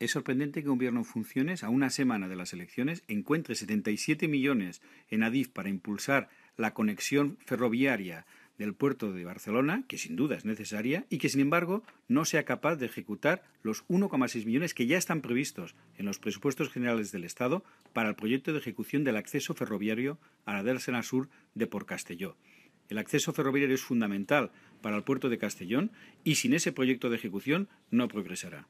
Es sorprendente que un gobierno en funciones, a una semana de las elecciones, encuentre 77 millones en Adif para impulsar la conexión ferroviaria del puerto de Barcelona, que sin duda es necesaria, y que sin embargo no sea capaz de ejecutar los 1,6 millones que ya están previstos en los presupuestos generales del Estado para el proyecto de ejecución del acceso ferroviario a la del Sur de por Castelló. El acceso ferroviario es fundamental para el puerto de Castellón y sin ese proyecto de ejecución no progresará.